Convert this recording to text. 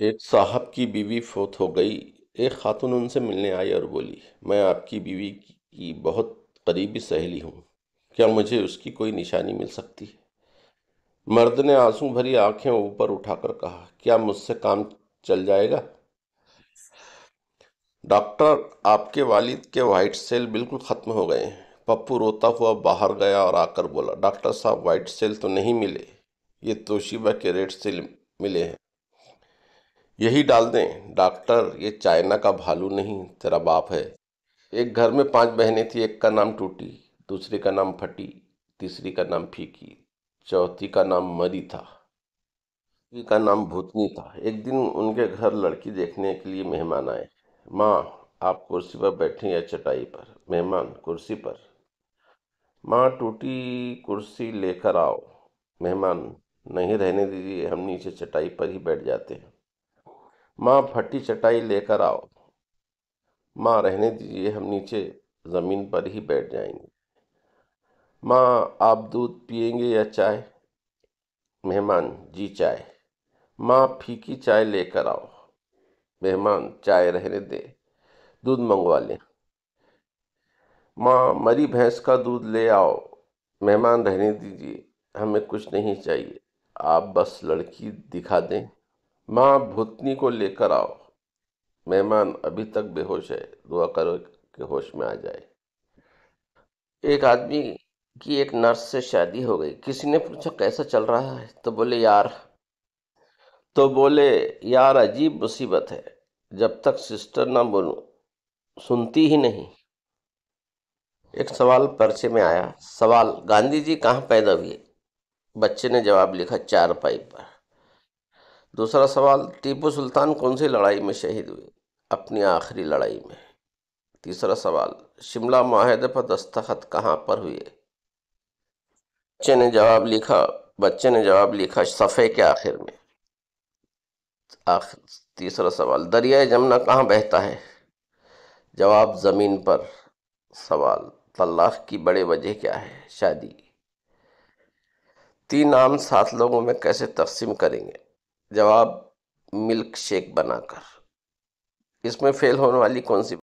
एक साहब की बीवी फोत हो गई एक खातून उनसे मिलने आई और बोली मैं आपकी बीवी की बहुत करीबी सहेली हूँ क्या मुझे उसकी कोई निशानी मिल सकती है मर्द ने आंसू भरी आंखें ऊपर उठाकर कहा क्या मुझसे काम चल जाएगा डॉक्टर आपके वालिद के वाइट सेल बिल्कुल ख़त्म हो गए हैं पप्पू रोता हुआ बाहर गया और आकर बोला डॉक्टर साहब वाइट सेल तो नहीं मिले ये तोशिबा के रेड सेल मिले हैं यही डाल दें डॉक्टर ये चाइना का भालू नहीं तेरा बाप है एक घर में पांच बहनें थी एक का नाम टूटी दूसरे का नाम फटी तीसरी का नाम फीकी चौथी का नाम मरी था का नाम भूतनी था एक दिन उनके घर लड़की देखने के लिए मेहमान आए माँ आप कुर्सी पर बैठे या चटाई पर मेहमान कुर्सी पर माँ टूटी कुर्सी लेकर आओ मेहमान नहीं रहने दीजिए हम नीचे चटाई पर ही बैठ जाते हैं माँ फटी चटाई लेकर आओ माँ रहने दीजिए हम नीचे ज़मीन पर ही बैठ जाएंगे माँ आप दूध पिएंगे या चाय मेहमान जी चाय माँ फीकी चाय लेकर आओ मेहमान चाय रहने दे दूध मंगवा लें माँ मरी भैंस का दूध ले आओ मेहमान रहने दीजिए हमें कुछ नहीं चाहिए आप बस लड़की दिखा दें माँ भूतनी को लेकर आओ मेहमान अभी तक बेहोश है दुआ करो कि होश में आ जाए एक आदमी की एक नर्स से शादी हो गई किसी ने पूछा कैसा चल रहा है तो बोले यार तो बोले यार अजीब मुसीबत है जब तक सिस्टर ना बोलूं सुनती ही नहीं एक सवाल पर्चे में आया सवाल गांधी जी कहाँ पैदा हुए बच्चे ने जवाब लिखा चार पाई पर दूसरा सवाल टीपू सुल्तान कौन सी लड़ाई में शहीद हुए अपनी आखिरी लड़ाई में तीसरा सवाल शिमला माहदे पर दस्तखत कहाँ पर हुए बच्चे ने जवाब लिखा बच्चे ने जवाब लिखा सफ़े के आखिर में आखिर तीसरा सवाल दरिया जमुना कहाँ बहता है जवाब ज़मीन पर सवाल तलाक की बड़े वजह क्या है शादी तीन आम सात लोगों में कैसे तकसीम करेंगे जवाब मिल्क शेक बनाकर इसमें फेल होने वाली कौन सी